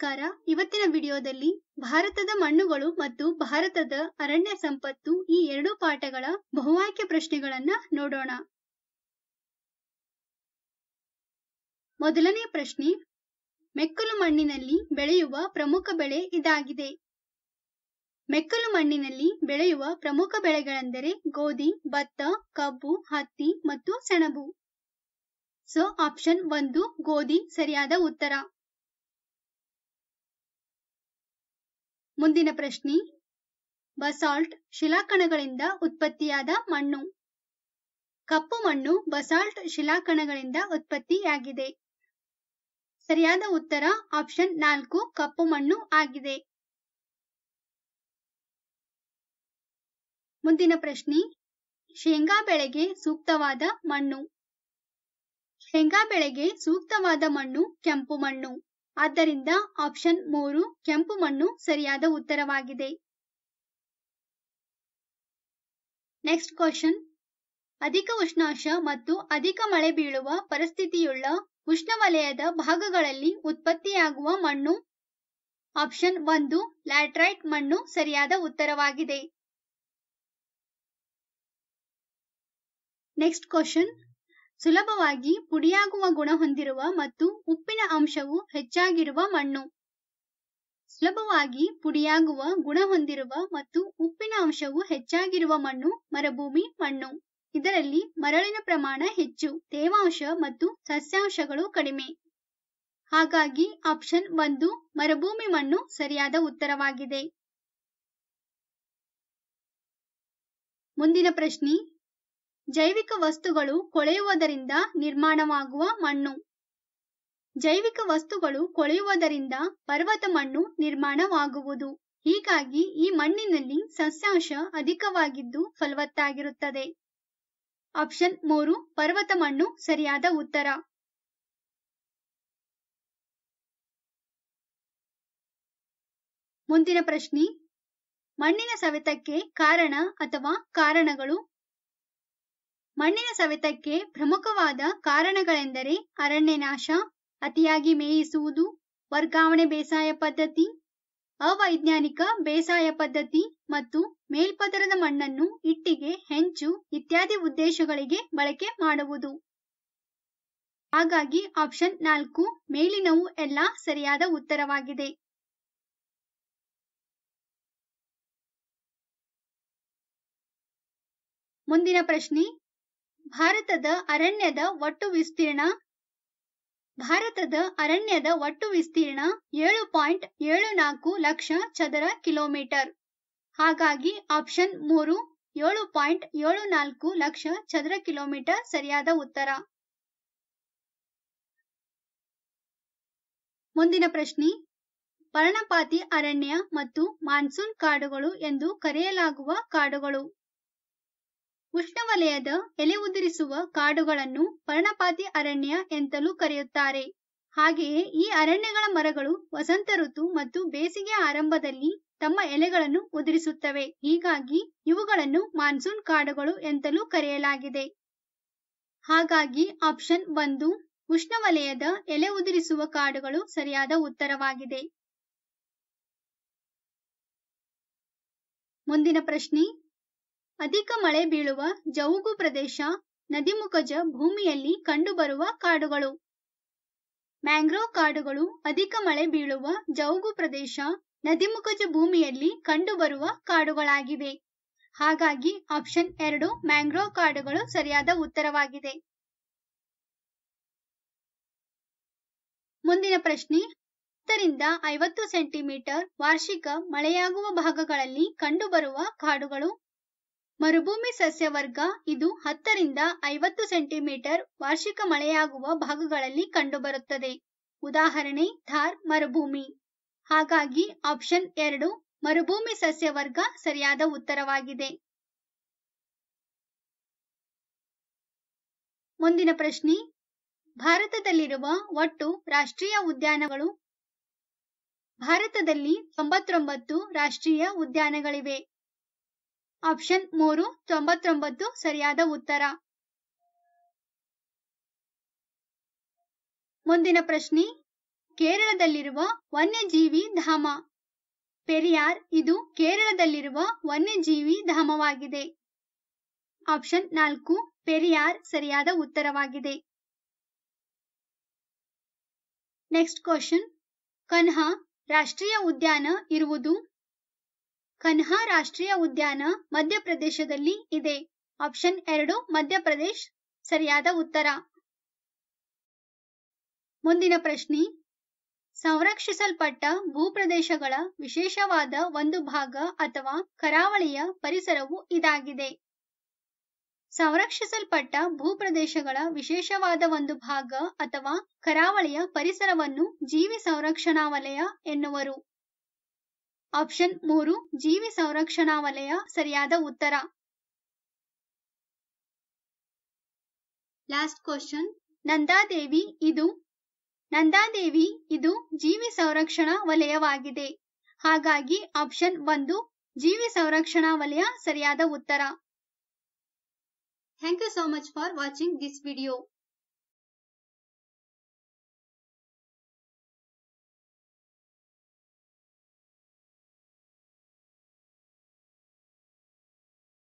ನಮಸ್ಕಾರ ಇವತ್ತಿನ ವಿಡಿಯೋದಲ್ಲಿ ಭಾರತದ ಮಣ್ಣುಗಳು ಮತ್ತು ಭಾರತದ ಅರಣ್ಯ ಸಂಪತ್ತು ಈ ಎರಡು ಪಾಠಗಳ ಬಹುವಾಕ್ಯ ಪ್ರಶ್ನೆಗಳನ್ನ ನೋಡೋಣ ಮೊದಲನೇ ಪ್ರಶ್ನೆ ಮೆಕ್ಕಲು ಮಣ್ಣಿನಲ್ಲಿ ಬೆಳೆಯುವ ಪ್ರಮುಖ ಬೆಳೆ ಇದಾಗಿದೆ ಮೆಕ್ಕಲು ಮಣ್ಣಿನಲ್ಲಿ ಬೆಳೆಯುವ ಪ್ರಮುಖ ಬೆಳೆಗಳೆಂದರೆ ಗೋಧಿ ಭತ್ತ ಕಬ್ಬು ಹತ್ತಿ ಮತ್ತು ಸೆಣಬು ಸೊ ಆಪ್ಷನ್ ಒಂದು ಗೋಧಿ ಸರಿಯಾದ ಉತ್ತರ ಮುಂದಿನ ಪ್ರಶ್ನೆ ಬಸಾಲ್ಟ್ ಶಿಲಾಕಣಗಳಿಂದ ಉತ್ಪತ್ತಿಯಾದ ಮಣ್ಣು ಕಪ್ಪು ಮಣ್ಣು ಬಸಾಲ್ಟ್ ಶಿಲಾಕಣಗಳಿಂದ ಉತ್ಪತ್ತಿಯಾಗಿದೆ ಸರಿಯಾದ ಉತ್ತರ ಆಪ್ಷನ್ ನಾಲ್ಕು ಕಪ್ಪು ಮಣ್ಣು ಆಗಿದೆ ಮುಂದಿನ ಪ್ರಶ್ನೆ ಶೇಂಗಾ ಬೆಳೆಗೆ ಸೂಕ್ತವಾದ ಮಣ್ಣು ಶೇಂಗಾ ಬೆಳೆಗೆ ಸೂಕ್ತವಾದ ಮಣ್ಣು ಕೆಂಪು ಮಣ್ಣು ಆದ್ದರಿಂದ ಆಪ್ಷನ್ ಮೂರು ಕೆಂಪು ಮಣ್ಣು ಸರಿಯಾದ ಉತ್ತರವಾಗಿದೆ ನೆಕ್ಸ್ಟ್ ಕ್ವಶನ್ ಅಧಿಕ ಉಷ್ಣಾಂಶ ಮತ್ತು ಅಧಿಕ ಮಳೆ ಬೀಳುವ ಪರಿಸ್ಥಿತಿಯುಳ್ಳ ಉಷ್ಣವಲಯದ ಭಾಗಗಳಲ್ಲಿ ಉತ್ಪತ್ತಿಯಾಗುವ ಮಣ್ಣು ಆಪ್ಷನ್ ಒಂದು ಲ್ಯಾಟ್ರೈಟ್ ಮಣ್ಣು ಸರಿಯಾದ ಉತ್ತರವಾಗಿದೆ ನೆಕ್ಸ್ಟ್ ಕ್ವಶನ್ ಸುಲಭವಾಗಿ ಪುಡಿಯಾಗುವ ಗುಣ ಹೊಂದಿರುವ ಮತ್ತು ಉಪ್ಪಿನ ಅಂಶವು ಹೆಚ್ಚಾಗಿರುವ ಮಣ್ಣು ಸುಲಭವಾಗಿ ಪುಡಿಯಾಗುವ ಗುಣ ಹೊಂದಿರುವ ಮತ್ತು ಉಪ್ಪಿನ ಅಂಶವು ಹೆಚ್ಚಾಗಿರುವ ಮಣ್ಣು ಮರುಭೂಮಿ ಮಣ್ಣು ಇದರಲ್ಲಿ ಮರಳಿನ ಪ್ರಮಾಣ ಹೆಚ್ಚು ತೇವಾಂಶ ಮತ್ತು ಸಸ್ಯಾಂಶಗಳು ಕಡಿಮೆ ಹಾಗಾಗಿ ಆಪ್ಷನ್ ಒಂದು ಮರುಭೂಮಿ ಮಣ್ಣು ಸರಿಯಾದ ಉತ್ತರವಾಗಿದೆ ಮುಂದಿನ ಪ್ರಶ್ನೆ ಜೈವಿಕ ವಸ್ತುಗಳು ಕೊಳೆಯುವುದರಿಂದ ನಿರ್ಮಾಣವಾಗುವ ಮಣ್ಣು ಜೈವಿಕ ವಸ್ತುಗಳು ಕೊಳೆಯುವುದರಿಂದ ಪರ್ವತ ಮಣ್ಣು ನಿರ್ಮಾಣವಾಗುವುದು ಹೀಗಾಗಿ ಈ ಮಣ್ಣಿನಲ್ಲಿ ಸಸ್ಯಾಂಶ ಅಧಿಕವಾಗಿದ್ದು ಫಲವತ್ತಾಗಿರುತ್ತದೆ ಆಪ್ಷನ್ ಮೂರು ಪರ್ವತ ಮಣ್ಣು ಸರಿಯಾದ ಉತ್ತರ ಮುಂದಿನ ಪ್ರಶ್ನೆ ಮಣ್ಣಿನ ಸವೆತಕ್ಕೆ ಕಾರಣ ಅಥವಾ ಕಾರಣಗಳು ಮಣ್ಣಿನ ಸವೆತಕ್ಕೆ ಪ್ರಮುಖವಾದ ಕಾರಣಗಳೆಂದರೆ ಅರಣ್ಯ ನಾಶ ಅತಿಯಾಗಿ ಮೇಯಿಸುವುದು ವರ್ಗಾವಣೆ ಬೇಸಾಯ ಪದ್ಧತಿ ಅವೈಜ್ಞಾನಿಕ ಬೇಸಾಯ ಪದ್ಧತಿ ಮತ್ತು ಮೇಲ್ಪದರದ ಮಣ್ಣನ್ನು ಇಟ್ಟಿಗೆ ಹೆಂಚು ಇತ್ಯಾದಿ ಉದ್ದೇಶಗಳಿಗೆ ಬಳಕೆ ಮಾಡುವುದು ಹಾಗಾಗಿ ಆಪ್ಷನ್ ನಾಲ್ಕು ಮೇಲಿನವು ಎಲ್ಲ ಸರಿಯಾದ ಉತ್ತರವಾಗಿದೆ ಮುಂದಿನ ಪ್ರಶ್ನೆ ಭಾರತದ ಅರಣ್ಯದ ಒಟ್ಟು ವಿಸ್ತೀರ್ಣ ಭಾರತದ ಅರಣ್ಯದ ಒಟ್ಟು ವಿಸ್ತೀರ್ಣ ಏಳು ಪಾಯಿಂಟ್ ಏಳು ನಾಲ್ಕು ಲಕ್ಷ ಚದರ ಕಿಲೋಮೀಟರ್ ಹಾಗಾಗಿ ಆಪ್ಷನ್ ಮೂರು ಏಳು ಪಾಯಿಂಟ್ ಏಳು ನಾಲ್ಕು ಲಕ್ಷ ಚದರ ಕಿಲೋಮೀಟರ್ ಸರಿಯಾದ ಉತ್ತರ ಮುಂದಿನ ಪ್ರಶ್ನೆ ಪರ್ಣಪಾತಿ ಅರಣ್ಯ ಮತ್ತು ಮಾನ್ಸೂನ್ ಕಾಡುಗಳು ಎಂದು ಕರೆಯಲಾಗುವ ಕಾಡುಗಳು ಉಷ್ಣವಲಯದ ಎಲೆ ಉದುರಿಸುವ ಕಾಡುಗಳನ್ನು ಪರ್ಣಪಾತಿ ಅರಣ್ಯ ಎಂತಲೂ ಕರೆಯುತ್ತಾರೆ ಹಾಗೆಯೇ ಈ ಅರಣ್ಯಗಳ ಮರಗಳು ವಸಂತ ಋತು ಮತ್ತು ಬೇಸಿಗೆ ಆರಂಭದಲ್ಲಿ ತಮ್ಮ ಎಲೆಗಳನ್ನು ಉದುರಿಸುತ್ತವೆ ಹೀಗಾಗಿ ಇವುಗಳನ್ನು ಮಾನ್ಸೂನ್ ಕಾಡುಗಳು ಎಂತಲೂ ಕರೆಯಲಾಗಿದೆ ಹಾಗಾಗಿ ಆಪ್ಷನ್ ಒಂದು ಉಷ್ಣವಲಯದ ಎಲೆ ಉದುರಿಸುವ ಕಾಡುಗಳು ಸರಿಯಾದ ಉತ್ತರವಾಗಿದೆ ಮುಂದಿನ ಪ್ರಶ್ನೆ ಅಧಿಕ ಮಳೆ ಬೀಳುವ ಜೌಗು ಪ್ರದೇಶ ನದಿಮುಖಜ ಭೂಮಿಯಲ್ಲಿ ಕಂಡುಬರುವ ಕಾಡುಗಳು ಮ್ಯಾಂಗ್ರೋ ಕಾಡುಗಳು ಅಧಿಕ ಮಳೆ ಬೀಳುವ ಜೌಗು ಪ್ರದೇಶ ನದಿಮುಖಜ ಭೂಮಿಯಲ್ಲಿ ಕಂಡುಬರುವ ಕಾಡುಗಳಾಗಿವೆ ಹಾಗಾಗಿ ಆಪ್ಷನ್ ಎರಡು ಮ್ಯಾಂಗ್ರೋ ಕಾಡುಗಳು ಸರಿಯಾದ ಉತ್ತರವಾಗಿದೆ ಮುಂದಿನ ಪ್ರಶ್ನೆ ಹತ್ತರಿಂದ ಐವತ್ತು ಸೆಂಟಿಮೀಟರ್ ವಾರ್ಷಿಕ ಮಳೆಯಾಗುವ ಭಾಗಗಳಲ್ಲಿ ಕಂಡುಬರುವ ಕಾಡುಗಳು ಮರುಭೂಮಿ ಸಸ್ಯವರ್ಗ ಇದು ಹತ್ತರಿಂದ ಐವತ್ತು ಸೆಂಟಿಮೀಟರ್ ವಾರ್ಷಿಕ ಮಳೆಯಾಗುವ ಭಾಗಗಳಲ್ಲಿ ಕಂಡುಬರುತ್ತದೆ ಉದಾಹರಣೆ ಥಾರ್ ಮರುಭೂಮಿ ಹಾಗಾಗಿ ಆಪ್ಷನ್ ಎರಡು ಮರುಭೂಮಿ ಸಸ್ಯವರ್ಗ ಸರಿಯಾದ ಉತ್ತರವಾಗಿದೆ ಮುಂದಿನ ಪ್ರಶ್ನೆ ಭಾರತದಲ್ಲಿರುವ ಒಟ್ಟು ರಾಷ್ಟ್ರೀಯ ಉದ್ಯಾನಗಳು ಭಾರತದಲ್ಲಿ ತೊಂಬತ್ತೊಂಬತ್ತು ರಾಷ್ಟ್ರೀಯ ಉದ್ಯಾನಗಳಿವೆ ಆಪ್ಷನ್ ಮೂರು ತೊಂಬತ್ತೊಂಬತ್ತು ಸರಿಯಾದ ಉತ್ತರ ಮುಂದಿನ ಪ್ರಶ್ನೆ ಕೇರಳದಲ್ಲಿರುವ ವನ್ಯಜೀವಿ ಧಾಮ ಪೆರಿಯಾರ್ ಇದು ಕೇರಳದಲ್ಲಿರುವ ವನ್ಯಜೀವಿ ಧಾಮವಾಗಿದೆ ಆಪ್ಷನ್ ನಾಲ್ಕು ಪೆರಿಯಾರ್ ಸರಿಯಾದ ಉತ್ತರವಾಗಿದೆ ನೆಕ್ಸ್ಟ್ ಕ್ವಶನ್ ಕನ್ಹಾ ರಾಷ್ಟ್ರೀಯ ಉದ್ಯಾನ ಇರುವುದು ಕನ್ಹಾ ರಾಷ್ಟ್ರೀಯ ಉದ್ಯಾನ ಮಧ್ಯಪ್ರದೇಶದಲ್ಲಿ ಇದೆ ಆಪ್ಷನ್ ಎರಡು ಮಧ್ಯಪ್ರದೇಶ ಸರಿಯಾದ ಉತ್ತರ ಮುಂದಿನ ಪ್ರಶ್ನೆ ಸಂರಕ್ಷಿಸಲ್ಪಟ್ಟ ಭೂಪ್ರದೇಶಗಳ ವಿಶೇಷವಾದ ಒಂದು ಭಾಗ ಅಥವಾ ಕರಾವಳಿಯ ಪರಿಸರವು ಇದಾಗಿದೆ ಸಂರಕ್ಷಿಸಲ್ಪಟ್ಟ ಭೂಪ್ರದೇಶಗಳ ವಿಶೇಷವಾದ ಒಂದು ಭಾಗ ಅಥವಾ ಕರಾವಳಿಯ ಪರಿಸರವನ್ನು ಜೀವಿ ಸಂರಕ್ಷಣಾ ವಲಯ ಎನ್ನುವರು ಆಪ್ಷನ್ ಮೂರು ಜೀವಿ ಸಂರಕ್ಷಣಾ ವಲಯ ಸರಿಯಾದ ಉತ್ತರ ಲಾಸ್ಟ್ ಕ್ವಶನ್ ನಂದಾದೇವಿ ಇದು ನಂದಾದೇವಿ ಇದು ಜೀವಿ ಸಂರಕ್ಷಣಾ ವಲಯವಾಗಿದೆ ಹಾಗಾಗಿ ಆಪ್ಷನ್ ಒಂದು ಜೀವಿ ಸಂರಕ್ಷಣಾ ವಲಯ ಸರಿಯಾದ ಉತ್ತರ thank you so much for watching this video